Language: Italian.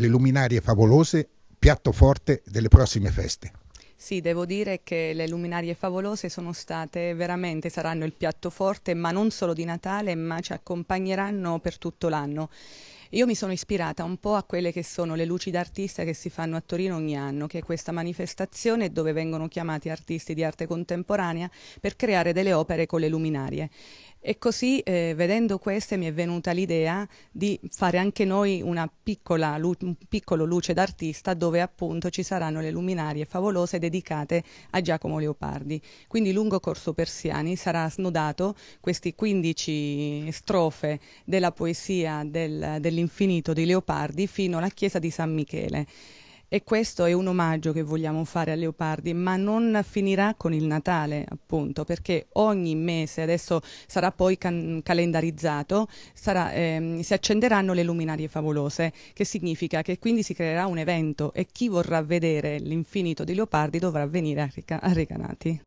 le luminarie favolose, piatto forte delle prossime feste. Sì, devo dire che le luminarie favolose sono state veramente, saranno il piatto forte, ma non solo di Natale, ma ci accompagneranno per tutto l'anno. Io mi sono ispirata un po' a quelle che sono le luci d'artista che si fanno a Torino ogni anno, che è questa manifestazione dove vengono chiamati artisti di arte contemporanea per creare delle opere con le luminarie. E così eh, vedendo queste mi è venuta l'idea di fare anche noi piccola, lu- un piccolo luce d'artista dove appunto ci saranno le luminarie favolose dedicate a Giacomo Leopardi. Quindi lungo corso Persiani sarà snodato queste 15 strofe della poesia del, dell'infinito di Leopardi fino alla chiesa di San Michele. E questo è un omaggio che vogliamo fare a Leopardi, ma non finirà con il Natale, appunto, perché ogni mese, adesso sarà poi can- calendarizzato, sarà, ehm, si accenderanno le luminarie favolose, che significa che quindi si creerà un evento e chi vorrà vedere l'infinito di Leopardi dovrà venire a, Rica- a Recanati.